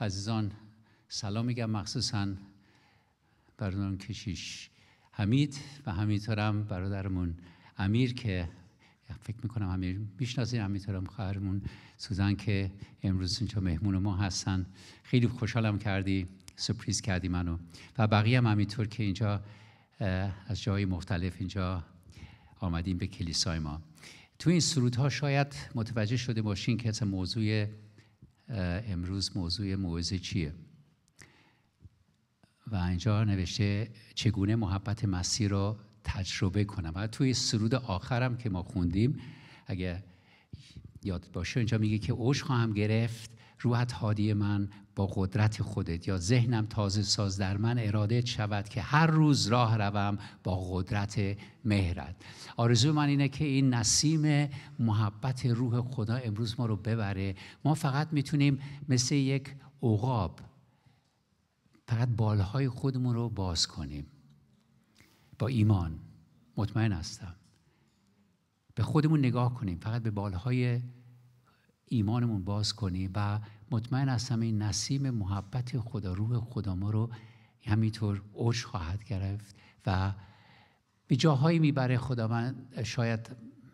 عزیزان سلام میگم مخصوصا برادران کشیش حمید و همینطورم برادرمون امیر که فکر میکنم امیر میشناسین همینطورم خواهرمون سوزن که امروز اینجا مهمون ما هستن خیلی خوشحالم کردی سپریز کردی منو و بقیه هم همینطور که اینجا از جای مختلف اینجا آمدیم به کلیسای ما تو این سرودها شاید متوجه شده باشین که موضوع امروز موضوع موعظه چیه و اینجا نوشته چگونه محبت مسیح را تجربه کنم و توی سرود آخرم که ما خوندیم اگر یاد باشه اینجا میگه که اوج خواهم گرفت روحت هادی من با قدرت خودت یا ذهنم تازه ساز در من ارادت شود که هر روز راه روم با قدرت مهرت آرزو من اینه که این نسیم محبت روح خدا امروز ما رو ببره ما فقط میتونیم مثل یک عقاب فقط بالهای خودمون رو باز کنیم با ایمان مطمئن هستم به خودمون نگاه کنیم فقط به بالهای ایمانمون باز کنیم و مطمئن هستم این نسیم محبت خدا روح خدا ما رو همینطور اوج خواهد گرفت و به جاهایی میبره خداوند شاید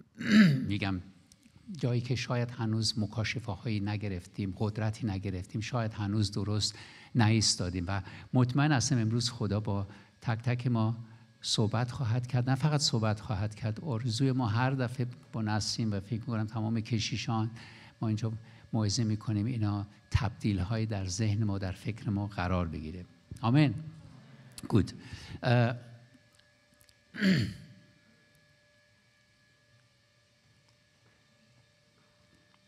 میگم جایی که شاید هنوز مکاشفه هایی نگرفتیم قدرتی نگرفتیم شاید هنوز درست نایستادیم و مطمئن هستم امروز خدا با تک تک ما صحبت خواهد کرد نه فقط صحبت خواهد کرد آرزوی ما هر دفعه با نسیم و فکر میکنم تمام کشیشان ما اینجا موعظه میکنیم اینا تبدیل های در ذهن ما در فکر ما قرار بگیره آمین گود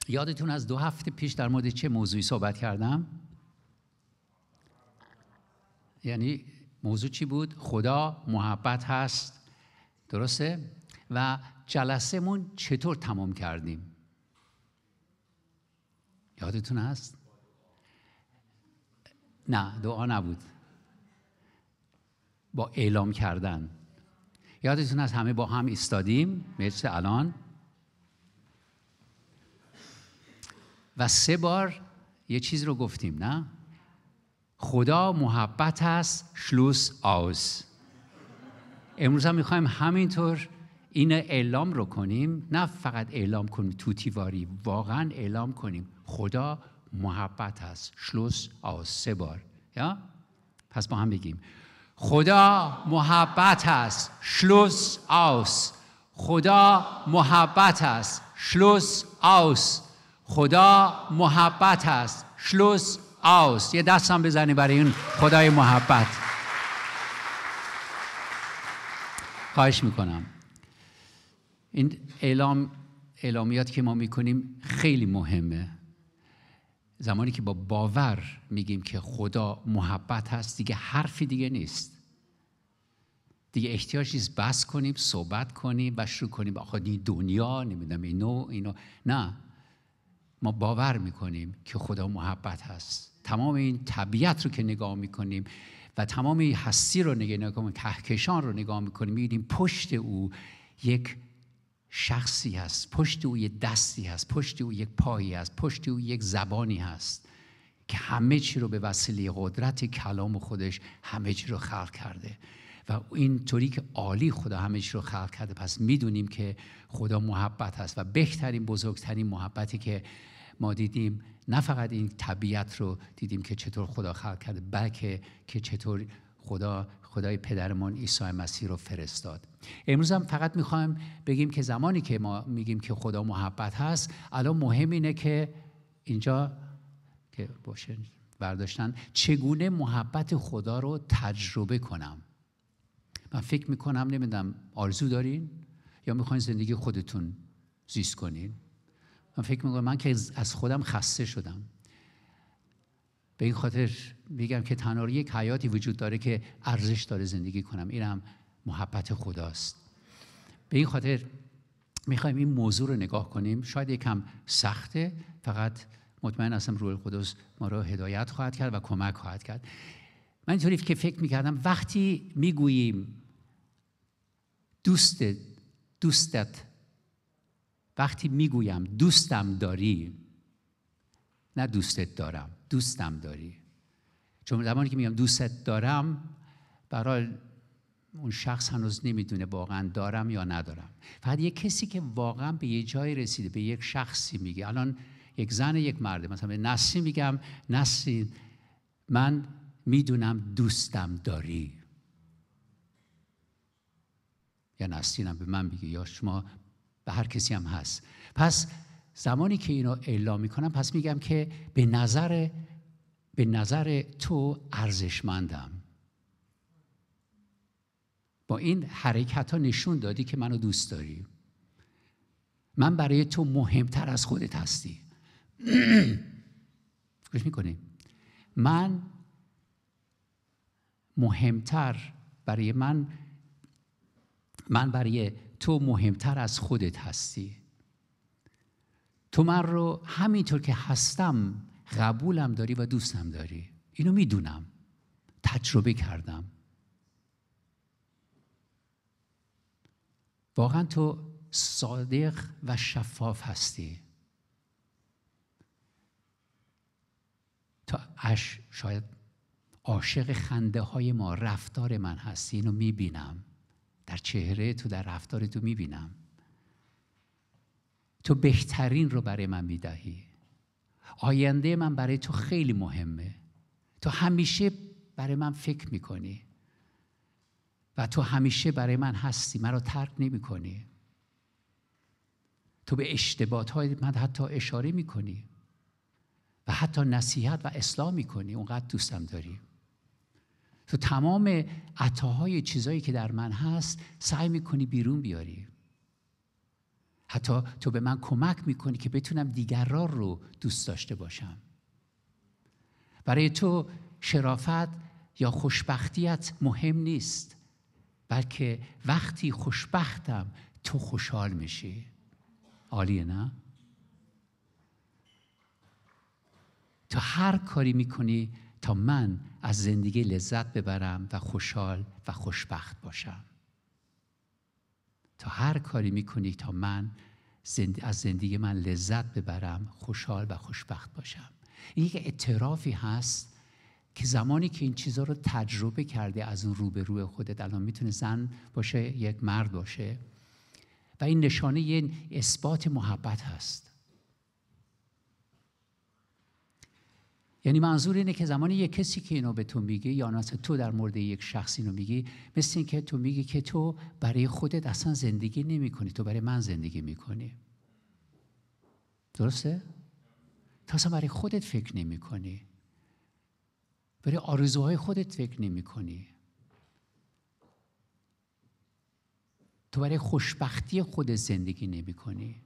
یادتون از دو هفته پیش در مورد چه موضوعی صحبت کردم یعنی موضوع چی بود خدا محبت هست درسته و جلسهمون چطور تمام کردیم یادتون هست؟ نه دعا نبود با اعلام کردن یادتون هست همه با هم ایستادیم مثل الان و سه بار یه چیز رو گفتیم نه خدا محبت است شلوس آز امروز هم میخوایم همینطور این اعلام رو کنیم نه فقط اعلام کنیم توتیواری واقعا اعلام کنیم خدا محبت هست شلوس آس سه بار یا پس با هم بگیم خدا محبت هست شلوس آس خدا محبت است شلوس آس خدا محبت است شلوس آس یه دست هم بزنی برای این خدای محبت خواهش میکنم این اعلام اعلامیات که ما میکنیم خیلی مهمه زمانی که با باور میگیم که خدا محبت هست دیگه حرفی دیگه نیست دیگه احتیاج نیست بس کنیم صحبت کنیم و شروع کنیم آخه این دنیا نمیدونم اینو اینو نه ما باور میکنیم که خدا محبت هست تمام این طبیعت رو که نگاه میکنیم و تمام این هستی رو نگاه میکنیم کهکشان رو نگاه میکنیم میبینیم پشت او یک شخصی هست پشت او یک دستی هست پشت او یک پایی هست پشت او یک زبانی هست که همه چی رو به وسیله قدرت کلام خودش همه چی رو خلق کرده و اینطوری که عالی خدا همه چی رو خلق کرده پس میدونیم که خدا محبت هست و بهترین بزرگترین محبتی که ما دیدیم نه فقط این طبیعت رو دیدیم که چطور خدا خلق کرده بلکه که چطور خدا خدای پدرمان عیسی مسیح رو فرستاد امروز هم فقط میخوایم بگیم که زمانی که ما میگیم که خدا محبت هست الان مهم اینه که اینجا که باشه برداشتن چگونه محبت خدا رو تجربه کنم من فکر میکنم نمیدم آرزو دارین یا میخواین زندگی خودتون زیست کنین من فکر میکنم من که از خودم خسته شدم به این خاطر میگم که تنها یک حیاتی وجود داره که ارزش داره زندگی کنم اینم محبت خداست به این خاطر میخوایم این موضوع رو نگاه کنیم شاید یکم سخته فقط مطمئن هستم روح القدس ما رو هدایت خواهد کرد و کمک خواهد کرد من اینطوری که فکر میکردم وقتی میگوییم دوست دوستت وقتی میگویم دوستم داری نه دوستت دارم دوستم داری چون زمانی که میگم دوستت دارم برای اون شخص هنوز نمیدونه واقعا دارم یا ندارم فقط یه کسی که واقعا به یه جایی رسیده به یک شخصی میگه الان یک زن یک مرده مثلا به نسی میگم نسی من میدونم دوستم داری یا نستینم به من میگه یا شما به هر کسی هم هست پس زمانی که اینو اعلام میکنم پس میگم که به نظر به نظر تو ارزشمندم با این حرکت ها نشون دادی که منو دوست داری من برای تو مهمتر از خودت هستی گوش میکنی من مهمتر برای من من برای تو مهمتر از خودت هستی تو من رو همینطور که هستم قبولم داری و دوستم داری اینو میدونم تجربه کردم واقعا تو صادق و شفاف هستی تا اش شاید عاشق خنده های ما رفتار من هستی اینو میبینم در چهره تو در رفتار تو میبینم تو بهترین رو برای من میدهی آینده من برای تو خیلی مهمه تو همیشه برای من فکر میکنی و تو همیشه برای من هستی مرا ترک نمی کنی تو به اشتباط من حتی اشاره می کنی و حتی نصیحت و اصلاح می کنی اونقدر دوستم داری تو تمام عطاهای چیزایی که در من هست سعی می کنی بیرون بیاری حتی تو به من کمک می کنی که بتونم دیگران رو دوست داشته باشم برای تو شرافت یا خوشبختیت مهم نیست بلکه وقتی خوشبختم تو خوشحال میشی عالیه نه؟ تو هر کاری میکنی تا من از زندگی لذت ببرم و خوشحال و خوشبخت باشم تو هر کاری میکنی تا من از زندگی من لذت ببرم خوشحال و خوشبخت باشم این یک اعترافی هست که زمانی که این چیزها رو تجربه کرده از اون روی خودت الان میتونه زن باشه یک مرد باشه و این نشانه یه اثبات محبت هست یعنی منظور اینه که زمانی یک کسی که اینو به تو میگه یا مثلا تو در مورد یک شخصی اینو میگی مثل اینکه تو میگی که تو برای خودت اصلا زندگی نمی کنی تو برای من زندگی میکنی درسته؟ تو اصلا برای خودت فکر نمی کنی برای آرزوهای خودت فکر نمی کنی. تو برای خوشبختی خودت زندگی نمی کنی.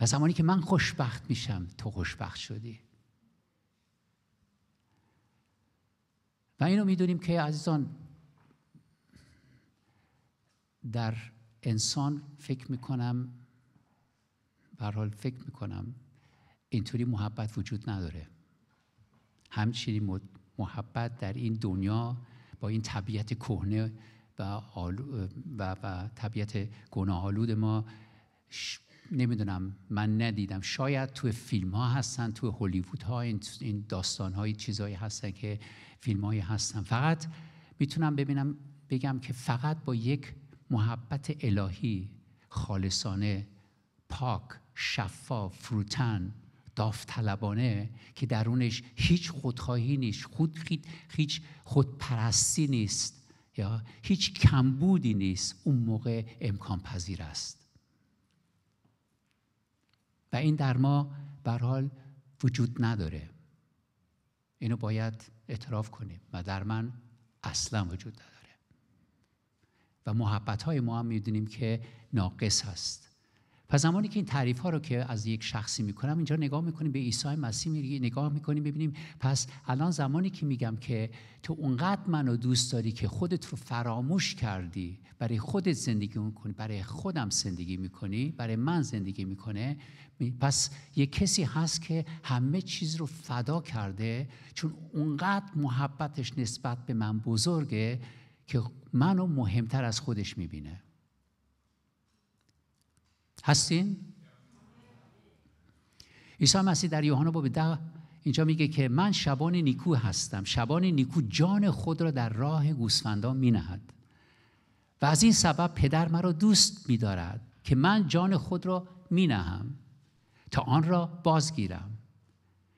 و زمانی که من خوشبخت میشم تو خوشبخت شدی و اینو میدونیم که عزیزان در انسان فکر میکنم حال فکر میکنم اینطوری محبت وجود نداره همچنین محبت در این دنیا با این طبیعت کهنه و, و, و طبیعت گناه ما نمیدونم من ندیدم شاید تو فیلم ها هستن تو هالیوود ها این داستان های چیزهایی هستن که فیلم های هستن فقط میتونم ببینم بگم که فقط با یک محبت الهی خالصانه پاک شفاف فروتن داوطلبانه که درونش هیچ خودخواهی نیست خود هیچ خودپرستی نیست یا هیچ کمبودی نیست اون موقع امکان پذیر است و این در ما حال وجود نداره اینو باید اعتراف کنیم و در من اصلا وجود نداره و محبت های ما هم میدونیم که ناقص هست پس زمانی که این تعریف ها رو که از یک شخصی میکنم اینجا نگاه میکنیم به عیسی مسیح می نگاه میکنیم ببینیم پس الان زمانی که میگم که تو اونقدر منو دوست داری که خودت رو فراموش کردی برای خودت زندگی میکنی برای خودم زندگی میکنی برای من زندگی میکنه پس یه کسی هست که همه چیز رو فدا کرده چون اونقدر محبتش نسبت به من بزرگه که منو مهمتر از خودش میبینه هستین؟ عیسی مسیح در یوحنا باب ده اینجا میگه که من شبان نیکو هستم شبان نیکو جان خود را در راه گوسفندان می و از این سبب پدر مرا دوست می که من جان خود را می نهم تا آن را بازگیرم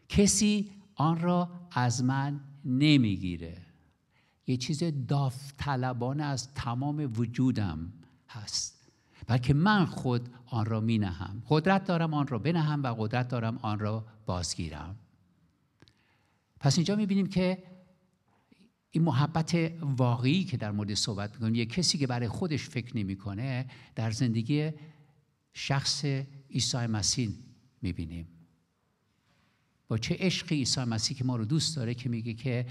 کسی آن را از من نمیگیره یه چیز داوطلبانه از تمام وجودم هست بلکه من خود آن را می نهم قدرت دارم آن را بنهم و قدرت دارم آن را بازگیرم پس اینجا می بینیم که این محبت واقعی که در مورد صحبت میکنیم یه کسی که برای خودش فکر نمی کنه در زندگی شخص عیسی مسیح بینیم. با چه عشقی عیسی مسیح که ما رو دوست داره که میگه که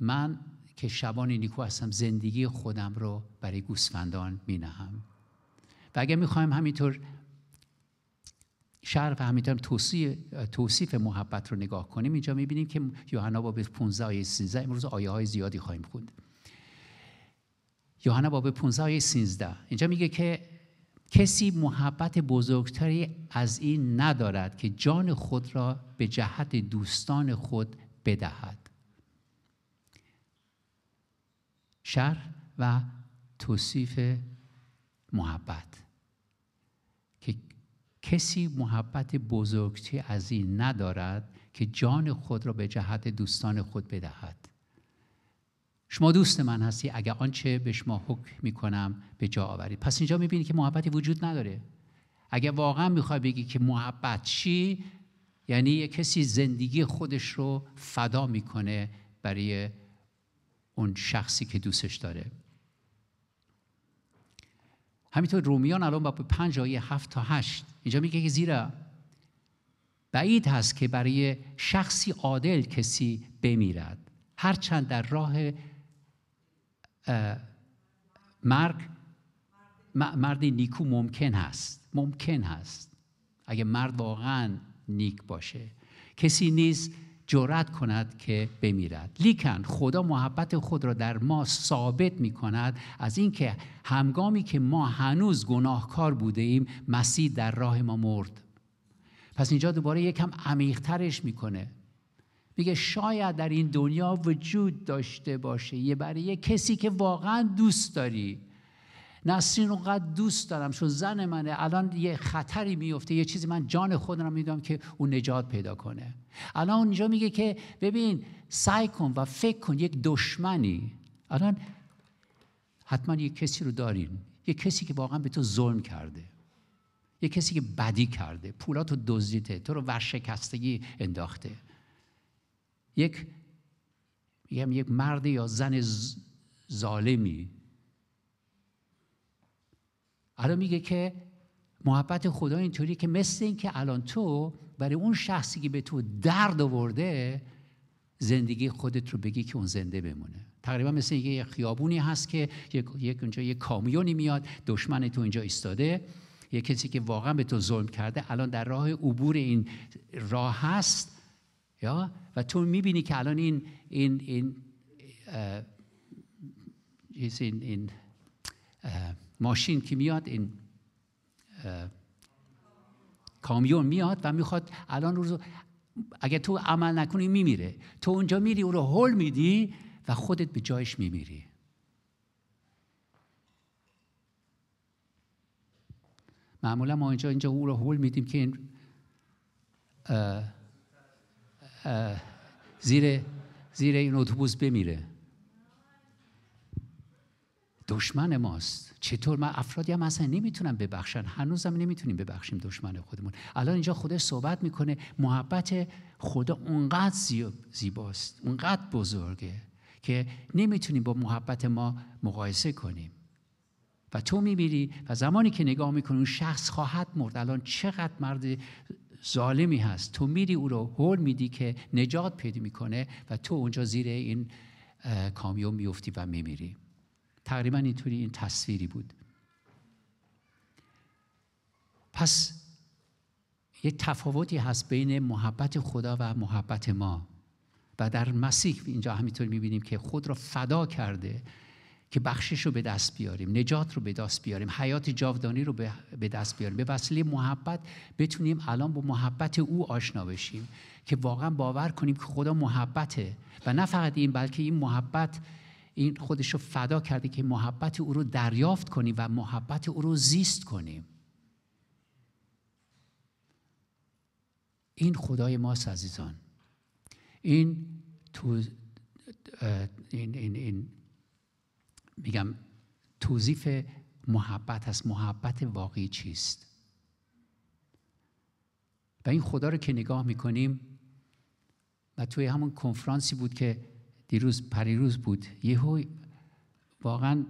من که شبان نیکو هستم زندگی خودم رو برای گوسفندان می نهم و اگر می خواهیم همینطور شرح و همینطور توصیف, توصیف محبت رو نگاه کنیم اینجا می بینیم که یوحنا باب 15 آیه 13 امروز آیه های زیادی خواهیم خوند یوحنا باب 15 آیه 13 اینجا میگه که کسی محبت بزرگتری از این ندارد که جان خود را به جهت دوستان خود بدهد شرح و توصیف محبت که کسی محبت بزرگتی از این ندارد که جان خود را به جهت دوستان خود بدهد شما دوست من هستی اگر آنچه به شما حکم میکنم به جا آورید پس اینجا می که محبتی وجود نداره اگر واقعا میخوای بگی که محبت چی یعنی یه کسی زندگی خودش رو فدا میکنه برای اون شخصی که دوستش داره همینطور رومیان الان با پنج آیه هفت تا هشت اینجا میگه که زیرا بعید هست که برای شخصی عادل کسی بمیرد هرچند در راه مرگ مردی نیکو ممکن هست ممکن هست اگه مرد واقعا نیک باشه کسی نیست جرأت کند که بمیرد لیکن خدا محبت خود را در ما ثابت می کند از اینکه همگامی که ما هنوز گناهکار بوده ایم مسیح در راه ما مرد پس اینجا دوباره یکم عمیقترش میکنه میگه شاید در این دنیا وجود داشته باشه یه برای یه کسی که واقعا دوست داری نسرین رو قد دوست دارم چون زن منه الان یه خطری میفته یه چیزی من جان خودم میدونم که اون نجات پیدا کنه الان اونجا میگه که ببین سعی کن و فکر کن یک دشمنی الان حتما یه کسی رو دارین یه کسی که واقعا به تو ظلم کرده یه کسی که بدی کرده پولاتو رو دزدیده تو رو ورشکستگی انداخته یک یک مرد یا زن ظالمی الان میگه که محبت خدا اینطوری که مثل اینکه الان تو برای اون شخصی که به تو درد آورده زندگی خودت رو بگی که اون زنده بمونه تقریبا مثل یه خیابونی هست که یک اونجا یک کامیونی میاد دشمن تو اینجا ایستاده یه کسی که واقعا به تو ظلم کرده الان در راه عبور این راه هست یا و تو میبینی که الان این این این, این, این ماشین که میاد این کامیون میاد و میخواد الان روز اگه تو عمل نکنی میمیره تو اونجا میری او رو هول میدی و خودت به جایش میمیری معمولا ما اینجا اینجا او رو هول میدیم که این زیر زیر این اتوبوس بمیره دشمن ماست چطور من افرادی هم اصلا نمیتونم ببخشن هنوزم نمیتونیم ببخشیم دشمن خودمون الان اینجا خودش صحبت میکنه محبت خدا اونقدر زیباست اونقدر بزرگه که نمیتونیم با محبت ما مقایسه کنیم و تو میبینی و زمانی که نگاه میکنی اون شخص خواهد مرد الان چقدر مرد ظالمی هست تو میری او رو هول میدی که نجات پیدا میکنه و تو اونجا زیر این کامیون میفتی و میمیری تقریبا اینطوری این تصویری بود پس یه تفاوتی هست بین محبت خدا و محبت ما و در مسیح اینجا همینطور میبینیم که خود را فدا کرده که بخشش رو به دست بیاریم نجات رو به دست بیاریم حیات جاودانی رو به دست بیاریم به وسیله محبت بتونیم الان با محبت او آشنا بشیم که واقعا باور کنیم که خدا محبته و نه فقط این بلکه این محبت این خودش رو فدا کرده که محبت او رو دریافت کنیم و محبت او رو زیست کنیم این خدای ماست عزیزان این تو این, این, میگم توضیف محبت هست محبت واقعی چیست و این خدا رو که نگاه میکنیم و توی همون کنفرانسی بود که دیروز پریروز بود یهو واقعا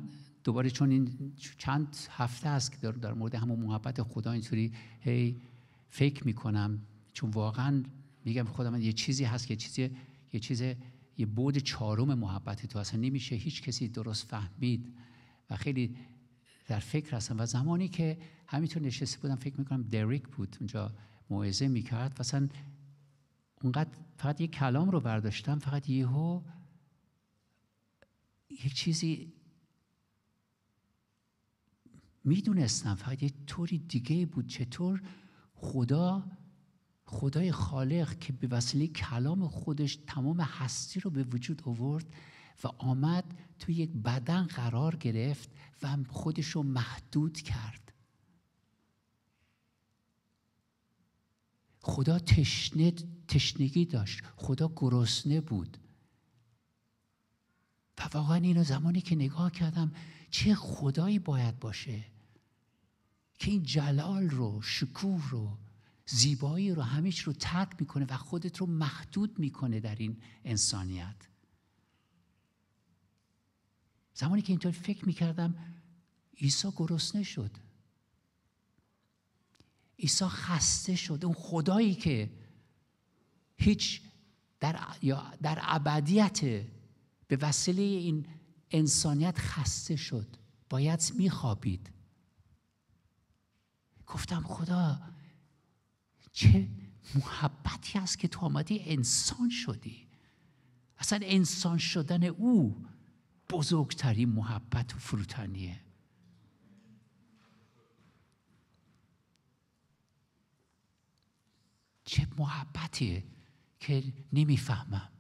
دوباره چون این چند هفته است که دارم در مورد همون محبت خدا اینطوری هی فکر میکنم چون واقعا میگم من یه چیزی هست که چیزی یه چیز یه بود چهارم محبت تو اصلا نمیشه هیچ کسی درست فهمید و خیلی در فکر هستم و زمانی که همینطور نشسته بودم فکر میکنم دریک بود اونجا موعظه میکرد و اصلا اونقدر فقط یه کلام رو برداشتم فقط یهو یک چیزی میدونستم فقط یه طوری دیگه بود چطور خدا خدای خالق که به وسیله کلام خودش تمام هستی رو به وجود آورد و آمد تو یک بدن قرار گرفت و خودش رو محدود کرد خدا تشنه، تشنگی داشت خدا گرسنه بود واقعا اینو زمانی که نگاه کردم چه خدایی باید باشه که این جلال رو شکوه رو زیبایی رو همیش رو ترک میکنه و خودت رو محدود میکنه در این انسانیت زمانی که اینطور فکر میکردم عیسی گرسنه شد عیسی خسته شد اون خدایی که هیچ در, یا در ابدیت به وسیله این انسانیت خسته شد باید میخوابید گفتم خدا چه محبتی است که تو آمدی انسان شدی اصلا انسان شدن او بزرگترین محبت و فروتنیه چه محبتیه که نمیفهمم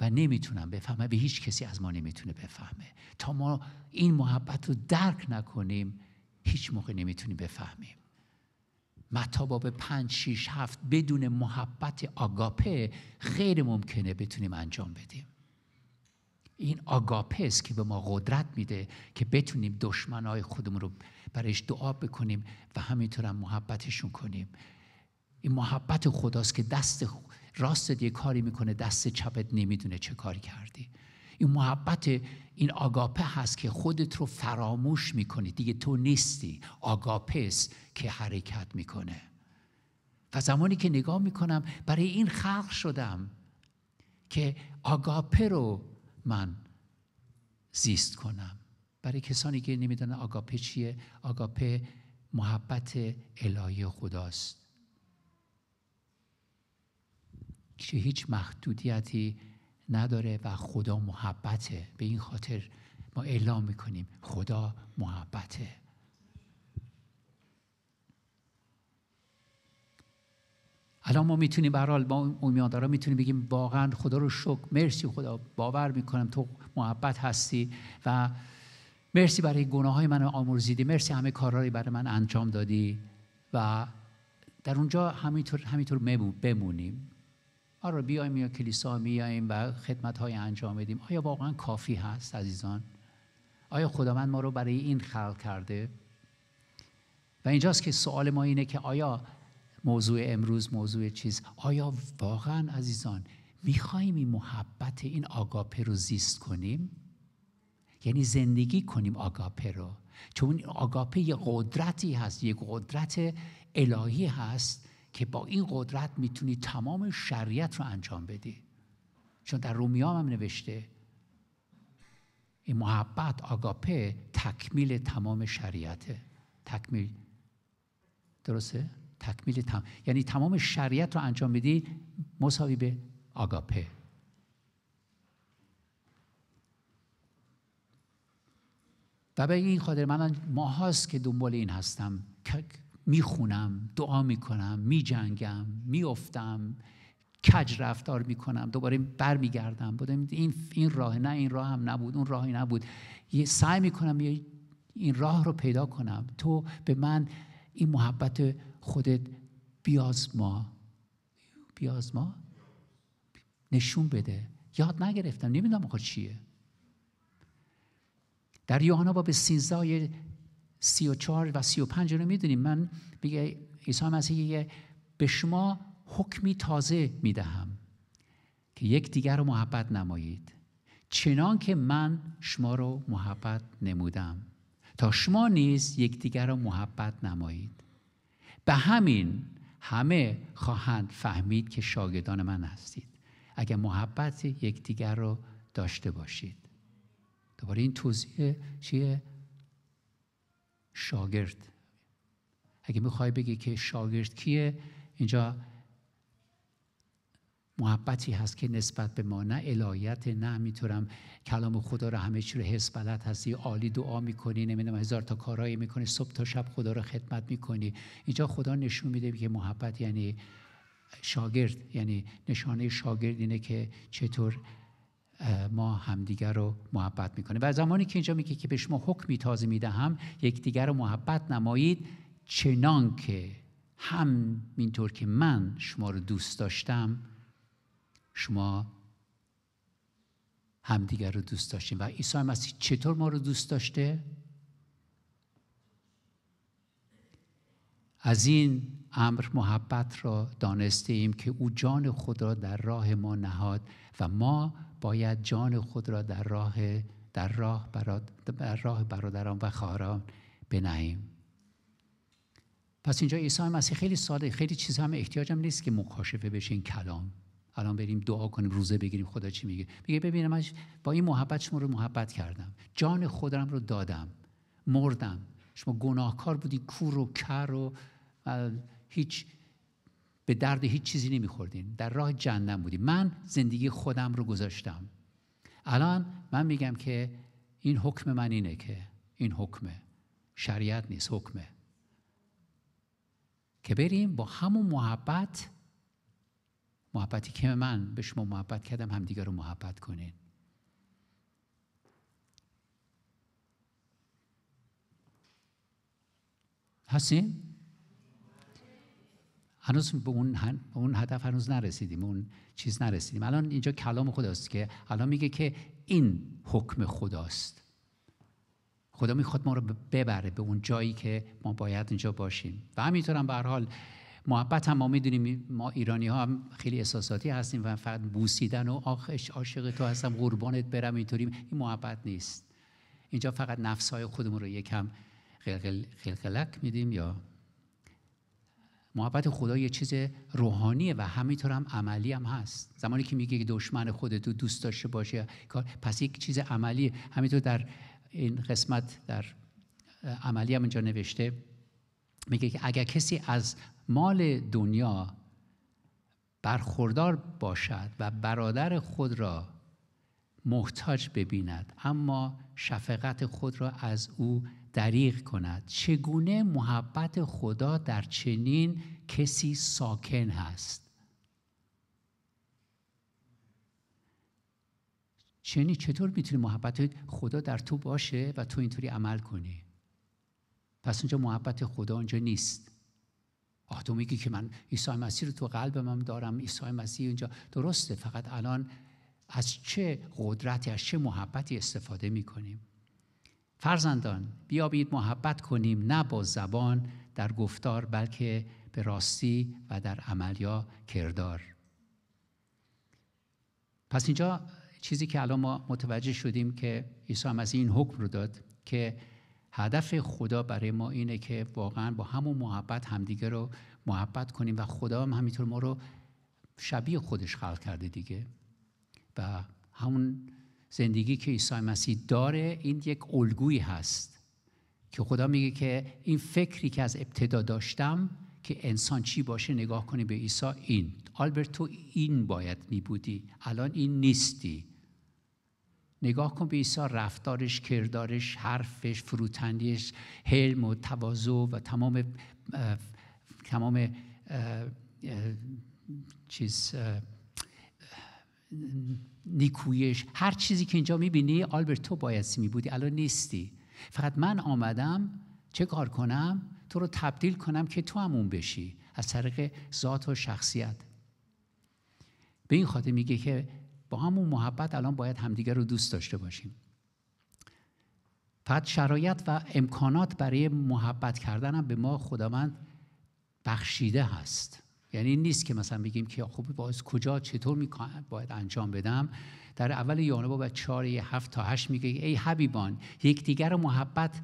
و نمیتونم بفهمه به هیچ کسی از ما نمیتونه بفهمه تا ما این محبت رو درک نکنیم هیچ موقع نمیتونیم بفهمیم متا به پنج، شیش، هفت بدون محبت آگاپه خیلی ممکنه بتونیم انجام بدیم این آگاپه است که به ما قدرت میده که بتونیم دشمنهای خودمون رو برایش دعا بکنیم و همینطور هم محبتشون کنیم این محبت خداست که دست راستت یه کاری میکنه دست چپت نمیدونه چه کاری کردی این محبت این آگاپه هست که خودت رو فراموش میکنی دیگه تو نیستی آگاپه است که حرکت میکنه و زمانی که نگاه میکنم برای این خلق شدم که آگاپه رو من زیست کنم برای کسانی که نمیدونن آگاپه چیه آگاپه محبت الهی خداست که هیچ محدودیتی نداره و خدا محبته به این خاطر ما اعلام میکنیم خدا محبته الان ما میتونیم به با ما میتونیم بگیم واقعا خدا رو شکر مرسی خدا باور میکنم تو محبت هستی و مرسی برای گناه های من آمرزیدی مرسی همه کارهایی برای من انجام دادی و در اونجا همینطور همینطور بمونیم آره بیایم یا کلیسا میاییم و خدمت های انجام بدیم آیا واقعا کافی هست عزیزان آیا خداوند ما رو برای این خلق کرده و اینجاست که سوال ما اینه که آیا موضوع امروز موضوع چیز آیا واقعا عزیزان میخوایم این محبت این آگاپه رو زیست کنیم یعنی زندگی کنیم آگاپه رو چون آگاپه یه قدرتی هست یه قدرت الهی هست که با این قدرت میتونی تمام شریعت رو انجام بدی چون در رومیام هم نوشته این محبت آگاپه تکمیل تمام شریعته تکمیل درسته؟ تکمیل یعنی تمام شریعت رو انجام بدی مساوی به آگاپه و به این خاطر من ماهاست که دنبال این هستم میخونم دعا میکنم میجنگم میافتم کج رفتار میکنم دوباره برمیگردم بودم این این راه نه این راه هم نبود اون راهی نبود یه سعی میکنم یه این راه رو پیدا کنم تو به من این محبت خودت بیازما بیازما نشون بده یاد نگرفتم نمیدونم آخه چیه در یوحنا باب 13 سی و و سی و پنج رو میدونیم من میگه عیسی مسیح به شما حکمی تازه میدهم که یک دیگر رو محبت نمایید چنان که من شما رو محبت نمودم تا شما نیز یکدیگر را محبت نمایید به همین همه خواهند فهمید که شاگردان من هستید اگر محبت یکدیگر رو داشته باشید دوباره این توضیح چیه شاگرد اگه میخوای بگی که شاگرد کیه اینجا محبتی هست که نسبت به ما نه الایت نه میتونم کلام خدا رو همه چی رو حس بلد هستی عالی دعا میکنی نمیدونم هزار تا کارایی میکنی صبح تا شب خدا رو خدمت میکنی اینجا خدا نشون میده که محبت یعنی شاگرد یعنی نشانه شاگرد اینه که چطور ما همدیگر رو محبت میکنیم و زمانی که اینجا میگه که به شما حکمی تازه میدهم یکدیگر رو محبت نمایید چنان که هم اینطور که من شما رو دوست داشتم شما همدیگر رو دوست داشتیم و عیسی مسیح چطور ما رو دوست داشته؟ از این امر محبت را دانسته ایم که او جان خود را در راه ما نهاد و ما باید جان خود را در راه در راه, در راه برادران و خواهران بنهیم پس اینجا عیسی مسیح خیلی ساده خیلی چیز هم احتیاجم نیست که مکاشفه بشه این کلام الان بریم دعا کنیم روزه بگیریم خدا چی میگه میگه ببینم من با این محبت شما رو محبت کردم جان خودم رو دادم مردم شما گناهکار بودی کور و کر و هیچ به درد هیچ چیزی نمیخوردیم در راه جهنم بودین من زندگی خودم رو گذاشتم الان من میگم که این حکم من اینه که این حکمه شریعت نیست حکمه که بریم با همون محبت محبتی که من به شما محبت کردم همدیگه رو محبت کنین هستیم؟ هنوز به اون, اون هدف هنوز نرسیدیم اون چیز نرسیدیم الان اینجا کلام خداست که الان میگه که این حکم خداست خدا میخواد ما رو ببره به اون جایی که ما باید اینجا باشیم و همینطورم هم حال محبت هم ما میدونیم ما ایرانی ها هم خیلی احساساتی هستیم و فقط بوسیدن و آخش عاشق تو هستم قربانت برم اینطوریم این محبت نیست اینجا فقط نفس های خودمون رو یکم قلقلک میدیم یا محبت خدا یه چیز روحانیه و همینطور هم عملی هم هست زمانی که میگه دشمن خودت دوست داشته باشه کار پس یک چیز عملی همینطور در این قسمت در عملی هم اینجا نوشته میگه که اگر کسی از مال دنیا برخوردار باشد و برادر خود را محتاج ببیند اما شفقت خود را از او دریغ کند چگونه محبت خدا در چنین کسی ساکن هست چنین چطور میتونی محبت خدا در تو باشه و تو اینطوری عمل کنی پس اونجا محبت خدا اونجا نیست آه تو میگی که من عیسی مسیح رو تو قلب من دارم عیسی مسیح اونجا درسته فقط الان از چه قدرتی از چه محبتی استفاده میکنیم فرزندان بیابید محبت کنیم نه با زبان در گفتار بلکه به راستی و در عمل یا کردار پس اینجا چیزی که الان ما متوجه شدیم که عیسی از این حکم رو داد که هدف خدا برای ما اینه که واقعا با همون محبت همدیگه رو محبت کنیم و خدا هم همینطور ما رو شبیه خودش خلق کرده دیگه و همون زندگی که عیسی مسیح داره این یک الگویی هست که خدا میگه که این فکری که از ابتدا داشتم که انسان چی باشه نگاه کنی به عیسی این آلبرت تو این باید می بودی الان این نیستی نگاه کن به عیسی رفتارش کردارش حرفش فروتنیش حلم و تواضع و تمام تمام چیز نیکویش هر چیزی که اینجا میبینی آلبرت تو بایستی میبودی الان نیستی فقط من آمدم چه کار کنم تو رو تبدیل کنم که تو همون بشی از طریق ذات و شخصیت به این خاطر میگه که با همون محبت الان باید همدیگه رو دوست داشته باشیم فقط شرایط و امکانات برای محبت کردن به ما خداوند بخشیده هست یعنی این نیست که مثلا بگیم که خب باز کجا چطور می باید انجام بدم در اول یوانه باب 4 7 تا 8 میگه ای حبیبان یکدیگر رو محبت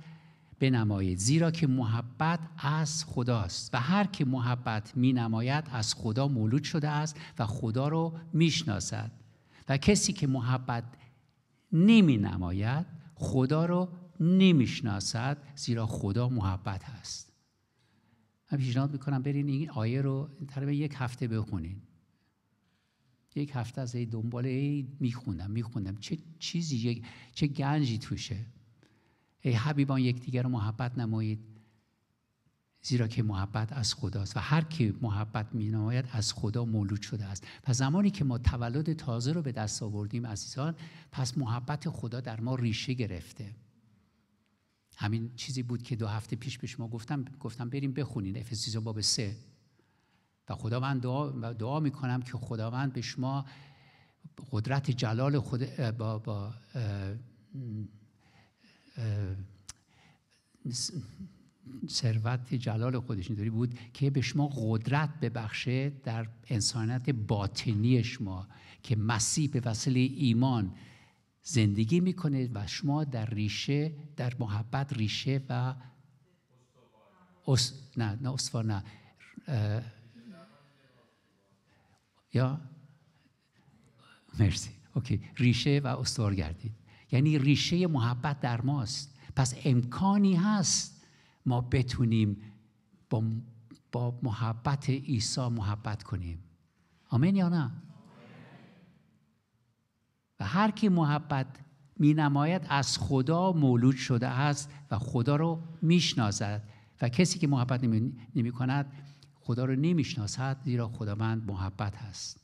بنمایید زیرا که محبت از خداست و هر که محبت می نماید از خدا مولود شده است و خدا رو میشناسد و کسی که محبت نمی نماید خدا رو نمیشناسد زیرا خدا محبت هست من پیشنهاد میکنم برین این آیه رو تقریبا یک هفته بخونین یک هفته از این دنبال ای میخونم میخونم چه چیزی چه گنجی توشه ای حبیبان یکدیگر رو محبت نمایید زیرا که محبت از خداست و هر کی محبت می نماید از خدا مولود شده است پس زمانی که ما تولد تازه رو به دست آوردیم عزیزان پس محبت خدا در ما ریشه گرفته همین چیزی بود که دو هفته پیش به شما گفتم گفتم بریم بخونین افسیزو باب سه و خداوند دعا, دعا میکنم که خداوند به شما قدرت جلال خود با, با ثروت جلال خودش نداری بود که به شما قدرت ببخشه در انسانیت باطنی شما که مسیح به وسیله ایمان زندگی میکنید و شما در ریشه در محبت ریشه و اص... نه نه نه یا مرسی اوکی ریشه و استوار گردید یعنی ریشه محبت در ماست پس امکانی هست ما بتونیم با, با محبت عیسی محبت کنیم آمین یا نه هر کی محبت می نماید از خدا مولود شده است و خدا رو شنازد و کسی که محبت نمی, کند خدا رو نمیشناسد زیرا خداوند محبت هست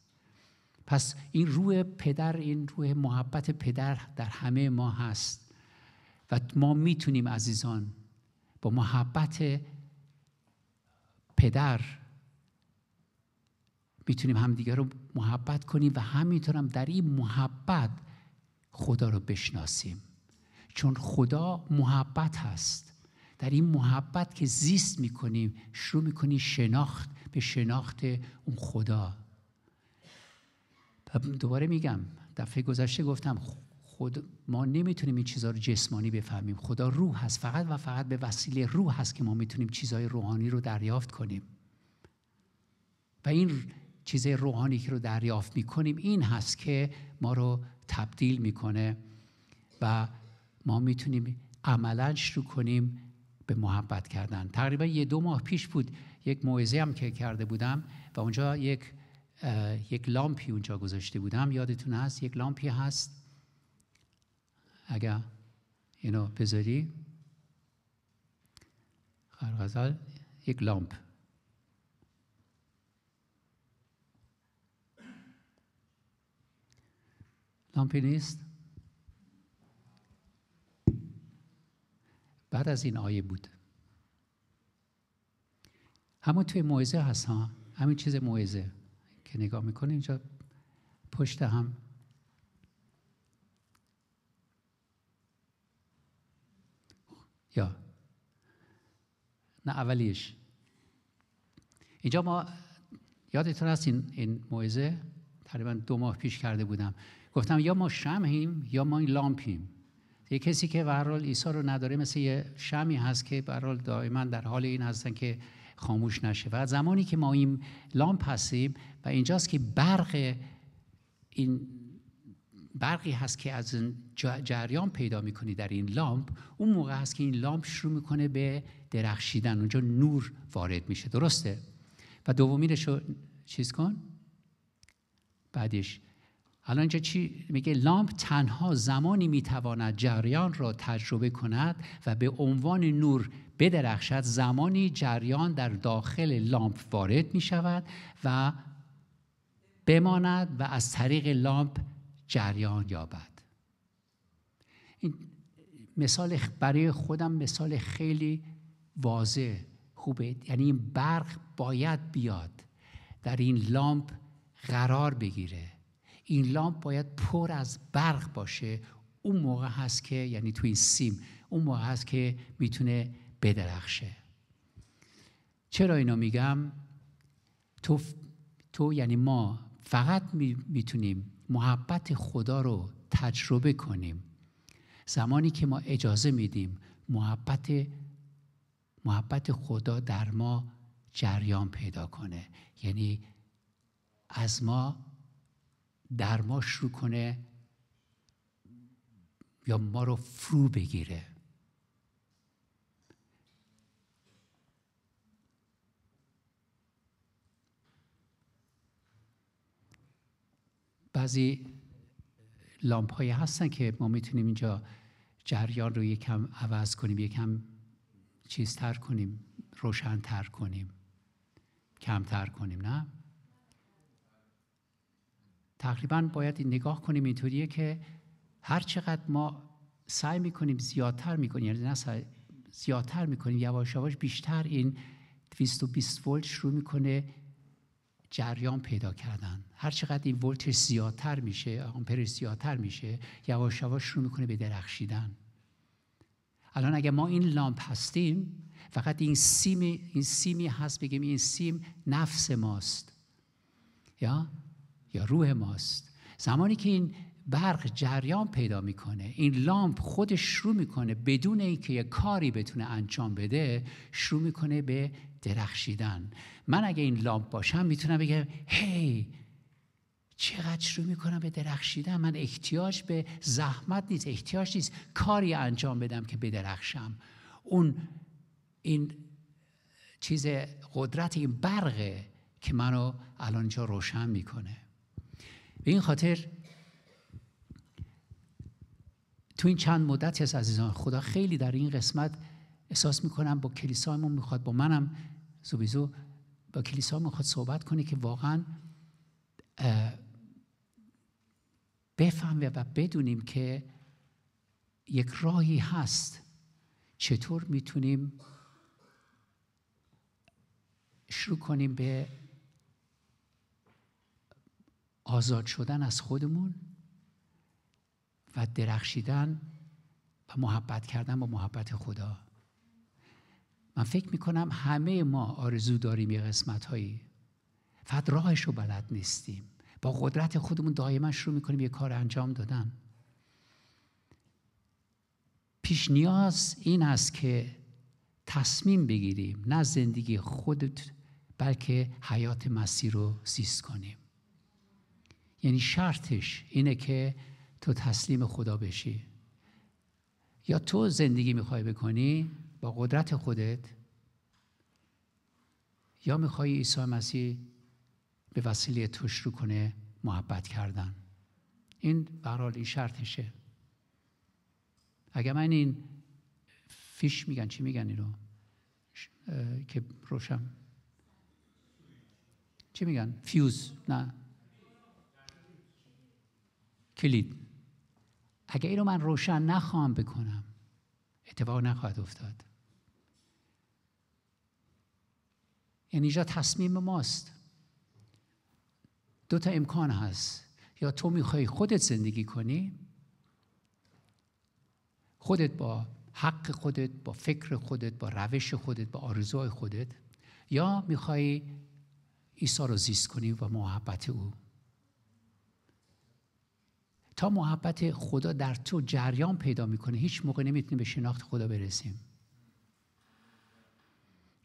پس این روح پدر این روح محبت پدر در همه ما هست و ما میتونیم عزیزان با محبت پدر میتونیم همدیگه رو محبت کنیم و همینطور هم در این محبت خدا رو بشناسیم چون خدا محبت هست در این محبت که زیست میکنیم شروع میکنیم شناخت به شناخت اون خدا دوباره میگم دفعه گذشته گفتم خود ما نمیتونیم این چیزها رو جسمانی بفهمیم خدا روح هست فقط و فقط به وسیله روح هست که ما میتونیم چیزهای روحانی رو دریافت کنیم و این چیز روحانی که رو دریافت میکنیم این هست که ما رو تبدیل میکنه و ما میتونیم عملا شروع کنیم به محبت کردن تقریبا یه دو ماه پیش بود یک موعظه هم که کرده بودم و اونجا یک یک لامپی اونجا گذاشته بودم یادتون هست یک لامپی هست اگر اینو بذاری غزل یک لامپ نیست، بعد از این آیه بود همون توی موعظه هست ها همین چیز موعظه که نگاه میکنه اینجا پشت هم یا نه اولیش اینجا ما یادتون هست این, این موعظه تقریبا دو ماه پیش کرده بودم گفتم یا ما شمعیم یا ما این لامپیم یه کسی که به ایسا رو نداره مثل یه شمی هست که به حال دائما در حال این هستن که خاموش نشه و زمانی که ما این لامپ هستیم و اینجاست که برق این برقی هست که از جریان پیدا میکنی در این لامپ اون موقع هست که این لامپ شروع میکنه به درخشیدن اونجا نور وارد میشه درسته و دومی چیز کن بعدش الان اینجا چی میگه لامپ تنها زمانی میتواند جریان را تجربه کند و به عنوان نور بدرخشد زمانی جریان در داخل لامپ وارد می شود و بماند و از طریق لامپ جریان یابد این مثال برای خودم مثال خیلی واضح خوبه یعنی این برق باید بیاد در این لامپ قرار بگیره این لامپ باید پر از برق باشه اون موقع هست که یعنی تو این سیم اون موقع هست که میتونه بدرخشه چرا اینو میگم تو, تو یعنی ما فقط میتونیم محبت خدا رو تجربه کنیم زمانی که ما اجازه میدیم محبت محبت خدا در ما جریان پیدا کنه یعنی از ما در ما شروع کنه یا ما رو فرو بگیره بعضی لامپ هایی هستن که ما میتونیم اینجا جریان رو یکم عوض کنیم یکم چیزتر کنیم روشنتر کنیم کمتر کنیم نه تقریبا باید نگاه کنیم اینطوریه که هر چقدر ما سعی میکنیم زیادتر میکنیم یعنی نه سعی زیادتر میکنیم یواش یواش بیشتر این 220 ولت شروع میکنه جریان پیدا کردن هر چقدر این ولتش زیادتر میشه آمپرش زیادتر میشه یواش یواش شروع میکنه به درخشیدن الان اگه ما این لامپ هستیم فقط این سیمی این سیمی هست بگیم این سیم نفس ماست یا یا روح ماست زمانی که این برق جریان پیدا میکنه این لامپ خودش شروع میکنه بدون اینکه یه کاری بتونه انجام بده شروع میکنه به درخشیدن من اگه این لامپ باشم میتونم بگم هی hey, چقدر شروع میکنم به درخشیدن من احتیاج به زحمت نیست احتیاج نیست کاری انجام بدم که درخشم اون این چیز قدرت این برقه که منو الان جا روشن میکنه به این خاطر تو این چند مدتی هست عزیزان خدا خیلی در این قسمت احساس میکنم با کلیسامون میخواد با منم زوبیزو با کلیسا میخواد صحبت کنه که واقعا بفهمه و بدونیم که یک راهی هست چطور میتونیم شروع کنیم به آزاد شدن از خودمون و درخشیدن و محبت کردن با محبت خدا من فکر میکنم همه ما آرزو داریم یه قسمت هایی فقط راهش رو بلد نیستیم با قدرت خودمون دائما شروع میکنیم یه کار انجام دادن پیش نیاز این است که تصمیم بگیریم نه زندگی خودت بلکه حیات مسیر رو زیست کنیم یعنی شرطش اینه که تو تسلیم خدا بشی یا تو زندگی میخوای بکنی با قدرت خودت یا میخوای عیسی مسیح به وسیله تو شروع کنه محبت کردن این برحال این شرطشه اگر من این فیش میگن چی میگن اینو که روشم چی میگن فیوز نه کلید اگه اینو من روشن نخواهم بکنم اتفاق نخواهد افتاد یعنی اینجا تصمیم ماست دو تا امکان هست یا تو میخوای خودت زندگی کنی خودت با حق خودت با فکر خودت با روش خودت با آرزوهای خودت یا میخوای عیسی رو زیست کنی و محبت او تا محبت خدا در تو جریان پیدا میکنه هیچ موقع نمیتونیم به شناخت خدا برسیم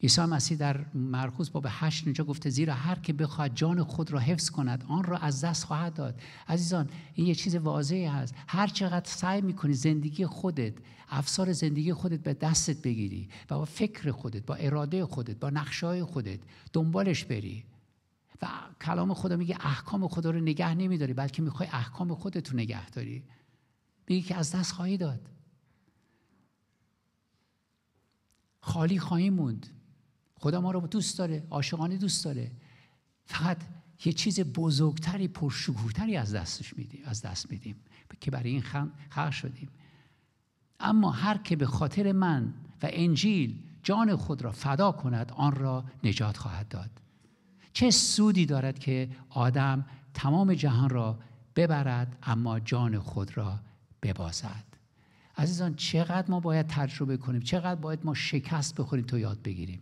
عیسی مسیح در مرقس باب هشت اینجا گفته زیرا هر که بخواهد جان خود را حفظ کند آن را از دست خواهد داد عزیزان این یه چیز واضحی هست هر چقدر سعی میکنی زندگی خودت افسار زندگی خودت به دستت بگیری و با فکر خودت با اراده خودت با نقشه های خودت دنبالش بری کلام خدا میگه احکام خدا رو نگه نمیداری بلکه میخوای احکام خودت رو نگه داری میگه که از دست خواهی داد خالی خواهی موند خدا ما رو دوست داره عاشقانه دوست داره فقط یه چیز بزرگتری پرشکوهتری از دستش میدی از دست میدیم که برای این خلق شدیم اما هر که به خاطر من و انجیل جان خود را فدا کند آن را نجات خواهد داد چه سودی دارد که آدم تمام جهان را ببرد اما جان خود را ببازد عزیزان چقدر ما باید تجربه کنیم چقدر باید ما شکست بخوریم تا یاد بگیریم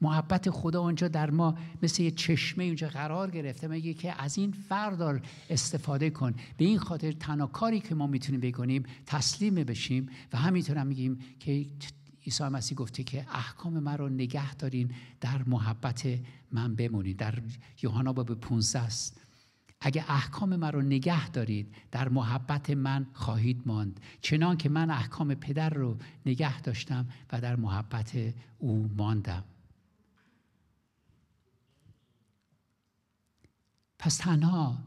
محبت خدا آنجا در ما مثل یه چشمه اونجا قرار گرفته میگه که از این فردار استفاده کن به این خاطر تنها کاری که ما میتونیم بکنیم تسلیم بشیم و همینطور میگیم که عیسی مسیح گفته که احکام مرا نگه دارین در محبت من بمونید در یوحنا باب 15 است اگه احکام رو نگه دارید در محبت من خواهید ماند چنان که من احکام پدر رو نگه داشتم و در محبت او ماندم پس تنها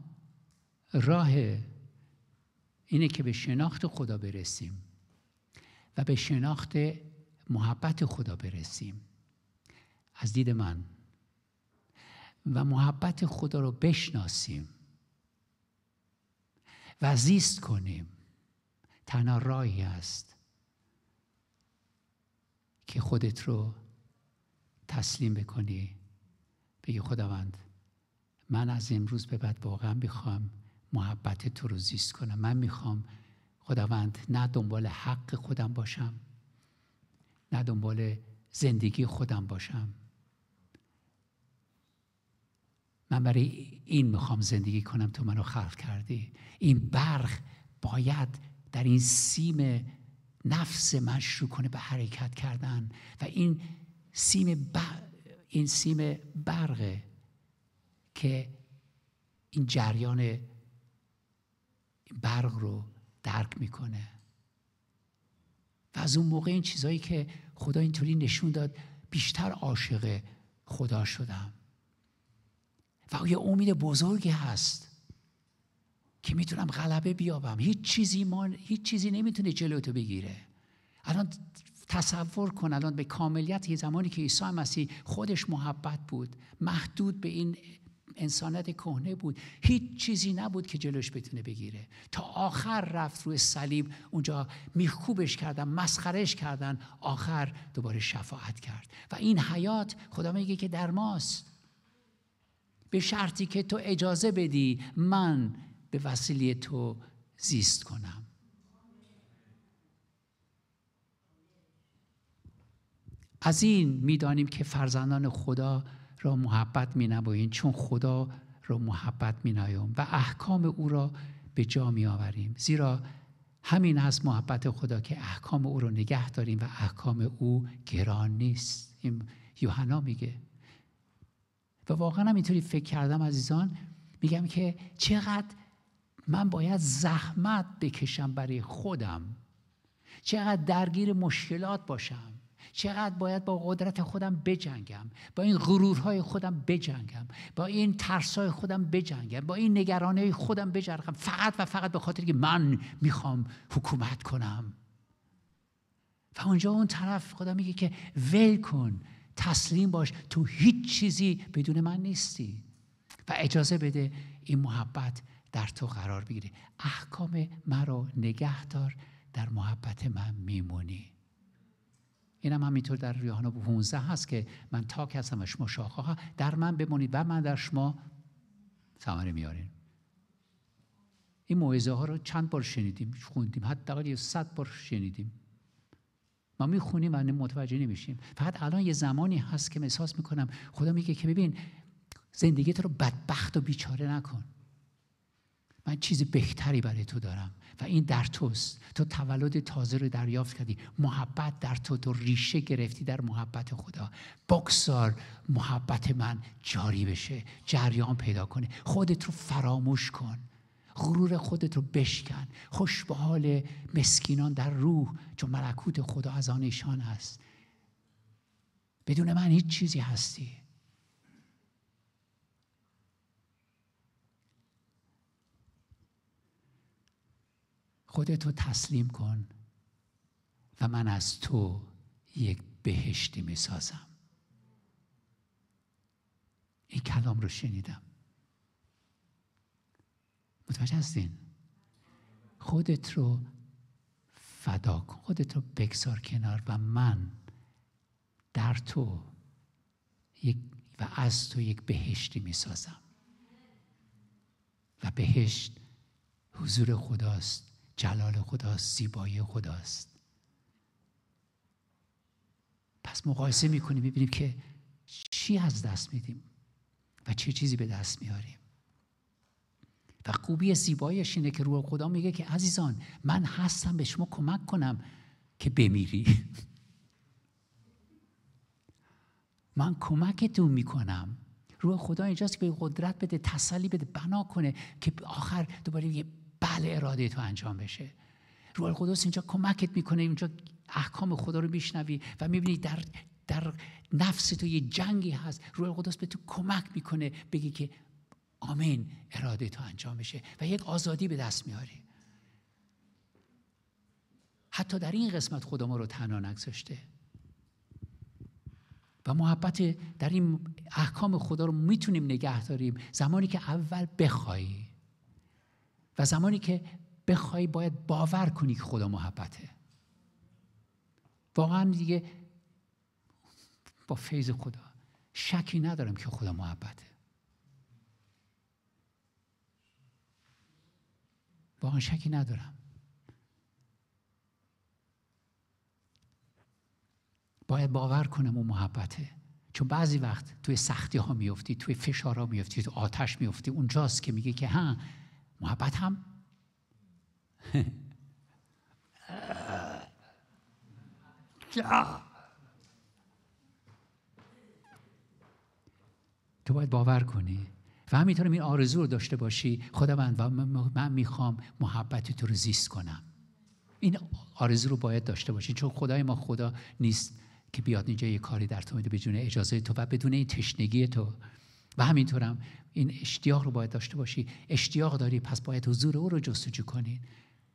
راه اینه که به شناخت خدا برسیم و به شناخت محبت خدا برسیم از دید من و محبت خدا رو بشناسیم و زیست کنیم تنها راهی است که خودت رو تسلیم بکنی بگی خداوند من از امروز به بعد واقعا میخوام محبت تو رو زیست کنم من میخوام خداوند نه دنبال حق خودم باشم نه دنبال زندگی خودم باشم من برای این میخوام زندگی کنم تو منو خلق کردی این برق باید در این سیم نفس من شروع کنه به حرکت کردن و این سیم, برق این سیم برقه که این جریان برق رو درک میکنه و از اون موقع این چیزهایی که خدا اینطوری نشون داد بیشتر عاشق خدا شدم و یه امید بزرگی هست که میتونم غلبه بیابم هیچ چیزی, ما، هیچ چیزی نمیتونه جلو تو بگیره الان تصور کن الان به کاملیت یه زمانی که عیسی مسیح خودش محبت بود محدود به این انسانت کهنه بود هیچ چیزی نبود که جلوش بتونه بگیره تا آخر رفت روی صلیب اونجا میخوبش کردن مسخرش کردن آخر دوباره شفاعت کرد و این حیات خدا میگه که در ماست به شرطی که تو اجازه بدی من به وسیله تو زیست کنم از این میدانیم که فرزندان خدا را محبت می نباییم چون خدا را محبت می نایم و احکام او را به جا می آوریم زیرا همین از محبت خدا که احکام او را نگه داریم و احکام او گران نیست یوحنا میگه و واقعا هم اینطوری فکر کردم عزیزان میگم که چقدر من باید زحمت بکشم برای خودم چقدر درگیر مشکلات باشم چقدر باید با قدرت خودم بجنگم با این غرورهای خودم بجنگم با این ترسهای خودم بجنگم با این نگرانهای خودم بجنگم فقط و فقط به خاطر که من میخوام حکومت کنم و اونجا اون طرف خدا میگه که ول کن تسلیم باش تو هیچ چیزی بدون من نیستی و اجازه بده این محبت در تو قرار بگیره احکام مرا نگه دار در محبت من میمونی این هم همینطور در یوحنا 15 هست که من تا هستم و شما شاخه ها در من بمونید و من در شما ثمره میاریم این موعظه ها رو چند بار شنیدیم خوندیم حداقل یه صد بار شنیدیم ما میخونیم و متوجه نمیشیم فقط الان یه زمانی هست که احساس میکنم خدا میگه که ببین زندگی تو رو بدبخت و بیچاره نکن من چیز بهتری برای تو دارم و این در توست تو تولد تازه رو دریافت کردی محبت در تو تو ریشه گرفتی در محبت خدا بگذار محبت من جاری بشه جریان پیدا کنه خودت رو فراموش کن غرور خودت رو بشکن خوش به حال مسکینان در روح چون ملکوت خدا از آن ایشان است بدون من هیچ چیزی هستی خودتو تسلیم کن و من از تو یک بهشتی میسازم این کلام رو شنیدم متوجه هستین خودت رو فدا کن خودت رو بگذار کنار و من در تو یک و از تو یک بهشتی سازم و بهشت حضور خداست جلال خداست زیبایی خداست پس مقایسه میکنیم بینیم که چی از دست میدیم و چه چیزی به دست میاریم و خوبی زیباییش اینه که روح خدا میگه که عزیزان من هستم به شما کمک کنم که بمیری من کمکتون میکنم روح خدا اینجاست که به قدرت بده تسلی بده بنا کنه که آخر دوباره یه بله اراده تو انجام بشه روح القدس اینجا کمکت میکنه اینجا احکام خدا رو میشنوی و میبینی در در نفس تو یه جنگی هست روح القدس به تو کمک میکنه بگی که آمین اراده تو انجام بشه و یک آزادی به دست میاری حتی در این قسمت خدا ما رو تنها نگذاشته و محبت در این احکام خدا رو میتونیم نگه داریم زمانی که اول بخوایی و زمانی که بخوایی باید باور کنی که خدا محبته واقعا دیگه با فیض خدا شکی ندارم که خدا محبته واقعا شکی ندارم باید باور کنم اون محبته چون بعضی وقت توی سختی ها میفتی توی فشار ها میفتی تو آتش میفتی اونجاست که میگه که ها محبت هم تو باید باور کنی و همینطورم این آرزو رو داشته باشی خداوند و من میخوام محبت تو رو زیست کنم این آرزو رو باید داشته باشی چون خدای ما خدا نیست که بیاد اینجا یه کاری در تو بدون اجازه تو و بدون این تشنگی تو و همینطورم این اشتیاق رو باید داشته باشی اشتیاق داری پس باید حضور او رو جستجو کنی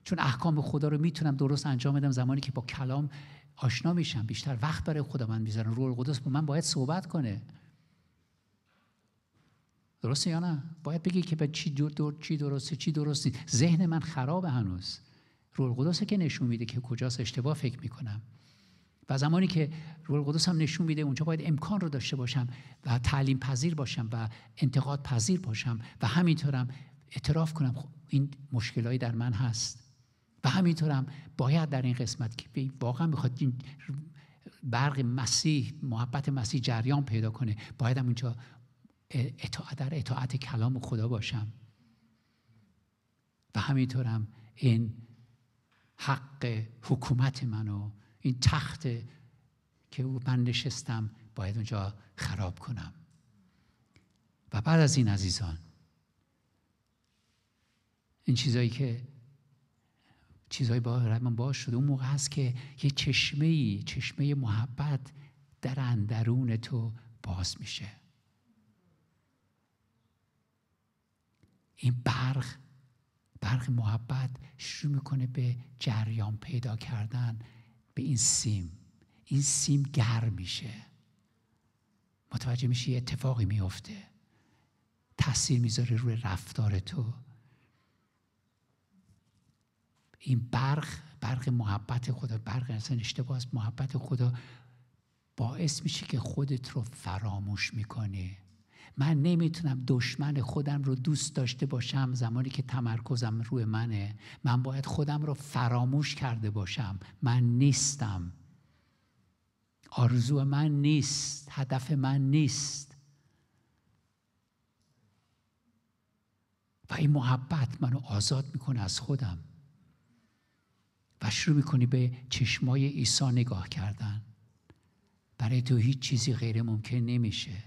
چون احکام خدا رو میتونم درست انجام بدم زمانی که با کلام آشنا میشم بیشتر وقت برای خدا من میذارم روح القدس با من باید صحبت کنه درسته یا نه باید بگی که به چی دور چی درسته چی درستی ذهن من خرابه هنوز رول قدوسه که نشون میده که کجاست اشتباه فکر میکنم و زمانی که رول قدوس هم نشون میده اونجا باید امکان رو داشته باشم و تعلیم پذیر باشم و انتقاد پذیر باشم و همینطورم اعتراف کنم خب، این مشکلایی در من هست و همینطورم باید در این قسمت که واقعا میخواد این برق مسیح محبت مسیح جریان پیدا کنه باید هم اونجا در اطاعت کلام خدا باشم و همینطورم این حق حکومت منو این تخت که من نشستم باید اونجا خراب کنم و بعد از این عزیزان این چیزایی که چیزایی با من باز شده اون موقع هست که یه چشمه چشمه محبت در اندرون تو باز میشه این برق برق محبت شروع میکنه به جریان پیدا کردن به این سیم این سیم گرم میشه متوجه میشه یه اتفاقی میفته تاثیر میذاره روی رفتار تو این برق برق محبت خدا برق اصلا اشتباه است محبت خدا باعث میشه که خودت رو فراموش میکنی من نمیتونم دشمن خودم رو دوست داشته باشم زمانی که تمرکزم روی منه من باید خودم رو فراموش کرده باشم من نیستم آرزو من نیست هدف من نیست و این محبت منو آزاد میکنه از خودم و شروع میکنی به چشمای عیسی نگاه کردن برای تو هیچ چیزی غیر ممکن نمیشه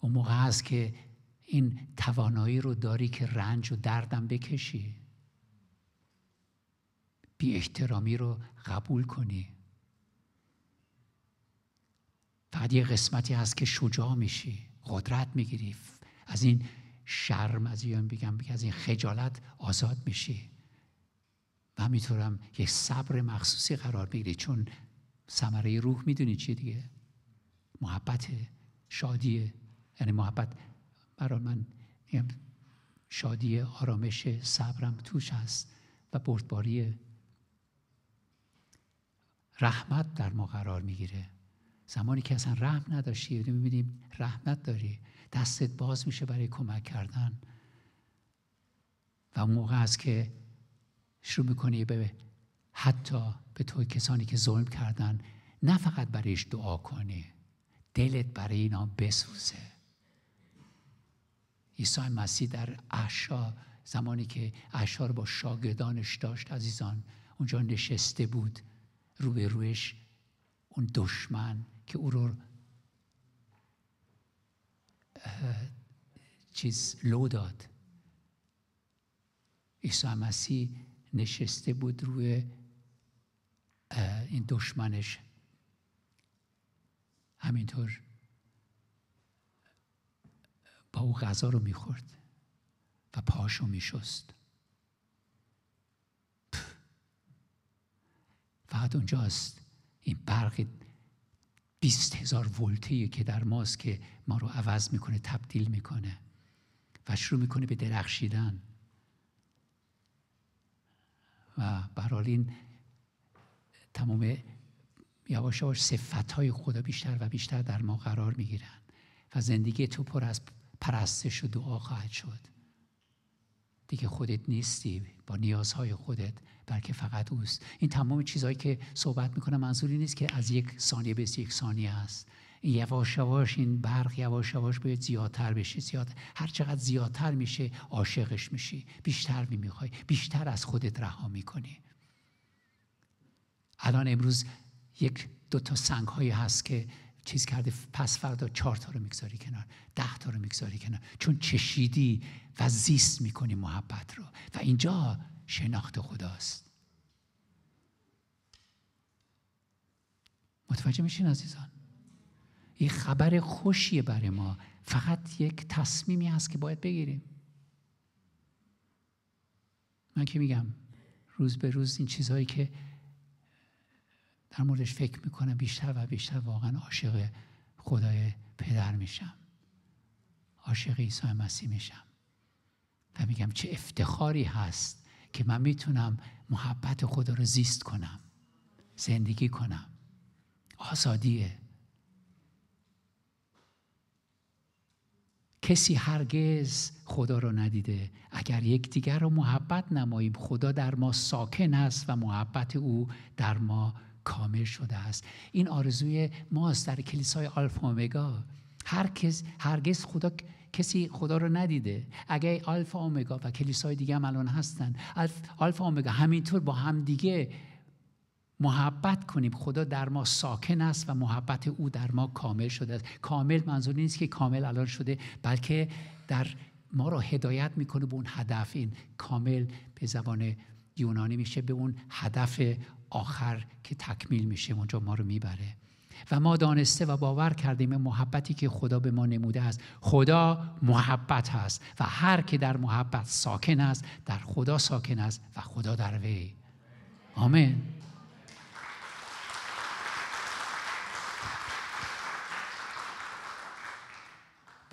اون موقع هست که این توانایی رو داری که رنج و دردم بکشی بی احترامی رو قبول کنی فقط یه قسمتی هست که شجاع میشی قدرت میگیری از این شرم از این بگم از این خجالت آزاد میشی و میتونم یه صبر مخصوصی قرار میگیری چون ثمره روح میدونی چی دیگه محبت شادیه یعنی محبت برای من شادی آرامش صبرم توش هست و بردباری رحمت در ما قرار میگیره زمانی که اصلا رحم نداشتی یعنی میبینیم رحمت داری دستت باز میشه برای کمک کردن و اون موقع است که شروع میکنی به حتی به تو کسانی که ظلم کردن نه فقط برایش دعا کنی دلت برای اینا بسوزه عیسی مسیح در احشا زمانی که احشا رو با شاگردانش داشت عزیزان اونجا نشسته بود رویش اون دشمن که او رو چیز لو داد عیسی مسیح نشسته بود روی این دشمنش همینطور با او غذا رو میخورد و پاشو میشست فقط اونجاست این برق بیست هزار ولتی که در ماست که ما رو عوض میکنه تبدیل میکنه و شروع میکنه به درخشیدن و برحال این تمام یواش یواش صفت های خدا بیشتر و بیشتر در ما قرار میگیرن و زندگی تو پر از پرستش و دعا خواهد شد دیگه خودت نیستی با نیازهای خودت بلکه فقط اوست این تمام چیزهایی که صحبت میکنم منظوری نیست که از یک ثانیه به یک ثانیه است یواش یواش این برق یواش یواش باید زیادتر بشه زیاد هر چقدر زیادتر میشه عاشقش میشی بیشتر میخوای بیشتر از خودت رها میکنی الان امروز یک دو تا سنگ هایی هست که چیز کرده پس فردا چهار تا رو میگذاری کنار ده تا رو میگذاری کنار چون چشیدی و زیست میکنی محبت رو و اینجا شناخت خداست متوجه میشین عزیزان این خبر خوشیه برای ما فقط یک تصمیمی هست که باید بگیریم من که میگم روز به روز این چیزهایی که در موردش فکر میکنم بیشتر و بیشتر واقعا عاشق خدای پدر میشم عاشق عیسی مسیح میشم و میگم چه افتخاری هست که من میتونم محبت خدا رو زیست کنم زندگی کنم آزادیه کسی هرگز خدا رو ندیده اگر یکدیگر رو محبت نماییم خدا در ما ساکن است و محبت او در ما کامل شده است این آرزوی ماست در کلیسای آلفا اومگا هر کس هرگز خدا کسی خدا رو ندیده اگه آلفا اومگا و کلیسای دیگه هم الان هستن آلفا اومگا همینطور با هم دیگه محبت کنیم خدا در ما ساکن است و محبت او در ما کامل شده است کامل منظور نیست که کامل الان شده بلکه در ما را هدایت میکنه به اون هدف این کامل به زبان یونانی میشه به اون هدف آخر که تکمیل میشه اونجا ما رو میبره و ما دانسته و باور کردیم محبتی که خدا به ما نموده است خدا محبت است. و هر که در محبت ساکن است در خدا ساکن است و خدا در وی آمین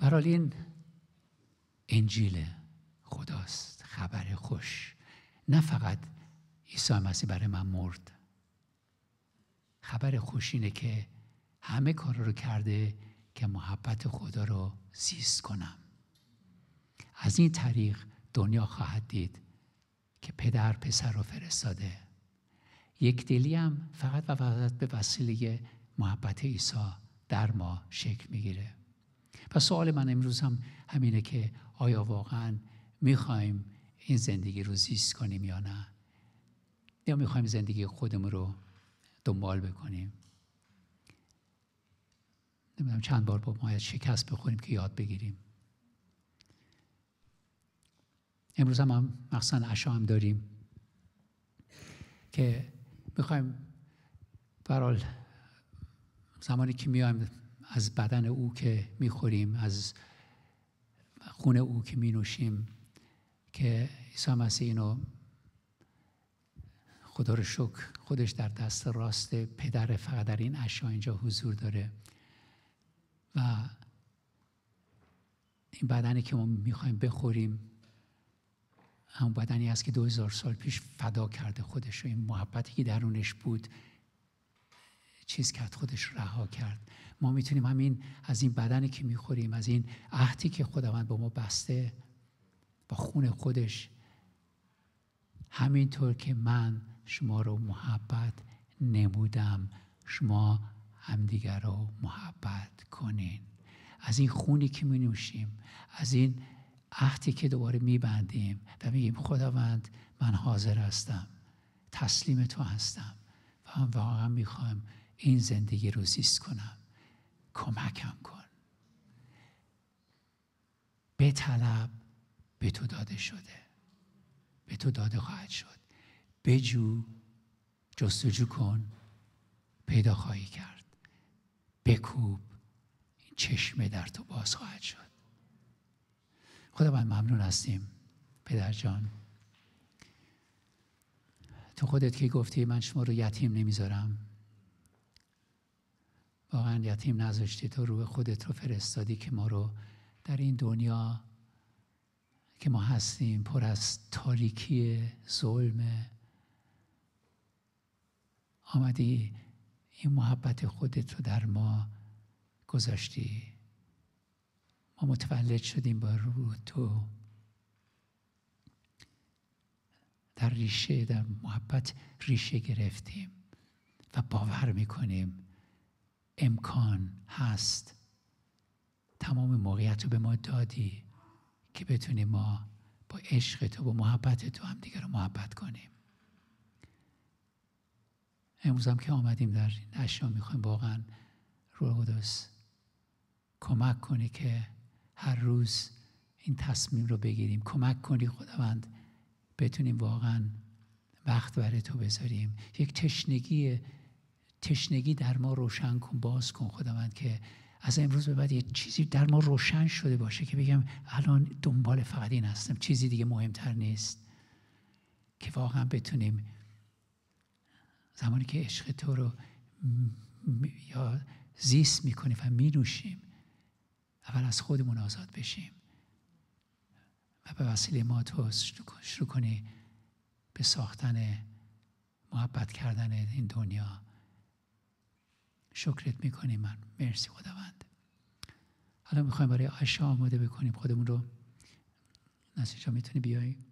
برحال این انجیل خداست خبر خوش نه فقط عیسی مسیح برای من مرد خبر خوش اینه که همه کار رو کرده که محبت خدا رو زیست کنم از این طریق دنیا خواهد دید که پدر پسر رو فرستاده یک دلی هم فقط و فقط به وسیله محبت عیسی در ما شکل میگیره و سوال من امروز هم همینه که آیا واقعا میخوایم این زندگی رو زیست کنیم یا نه یا میخوایم زندگی خودمون رو دنبال بکنیم نمیدونم چند بار با ما شکست بخوریم که یاد بگیریم امروز هم, هم مخصوصا عشا هم داریم که میخوایم برال زمانی که میایم از بدن او که میخوریم از خون او که مینوشیم که عیسی مسیح اینو خدا شکر خودش در دست راست پدر فقط در این اشیا اینجا حضور داره و این بدنی که ما میخوایم بخوریم همون بدنی است که دو هزار سال پیش فدا کرده خودش و این محبتی که درونش بود چیز کرد خودش رها کرد ما میتونیم همین از این بدنی که میخوریم از این عهدی که خداوند با ما بسته با خون خودش همینطور که من شما رو محبت نمودم شما همدیگر رو محبت کنین از این خونی که می نوشیم از این عهدی که دوباره می بندیم و میگیم خداوند من حاضر هستم تسلیم تو هستم و هم واقعا میخوام این زندگی رو زیست کنم کمکم کن به طلب به تو داده شده به تو داده خواهد شد بجو جستجو کن پیدا خواهی کرد بکوب این چشمه در تو باز خواهد شد خدا من ممنون هستیم پدر جان تو خودت که گفتی من شما رو یتیم نمیذارم واقعا یتیم نذاشتی تو به خودت رو فرستادی که ما رو در این دنیا که ما هستیم پر از تاریکی ظلم آمدی این محبت خودت رو در ما گذاشتی ما متولد شدیم با روح تو در ریشه در محبت ریشه گرفتیم و باور میکنیم امکان هست تمام موقعیت رو به ما دادی که بتونیم ما با عشق تو با محبت تو هم دیگر رو محبت کنیم امروز هم که آمدیم در این اشیا میخوایم واقعا روح قدس کمک کنی که هر روز این تصمیم رو بگیریم کمک کنی خداوند بتونیم واقعا وقت برای تو بذاریم یک تشنگی تشنگی در ما روشن کن باز کن خداوند که از امروز به بعد یه چیزی در ما روشن شده باشه که بگم الان دنبال فقط این هستم چیزی دیگه مهمتر نیست که واقعا بتونیم زمانی که عشق تو رو یا زیست میکنیم و مینوشیم اول از خودمون آزاد بشیم و به وسیله ما تو شروع کنی به ساختن محبت کردن این دنیا شکرت میکنیم من مرسی خداوند حالا میخوایم برای عشا آماده بکنیم خودمون رو نسیجا میتونی بیاییم.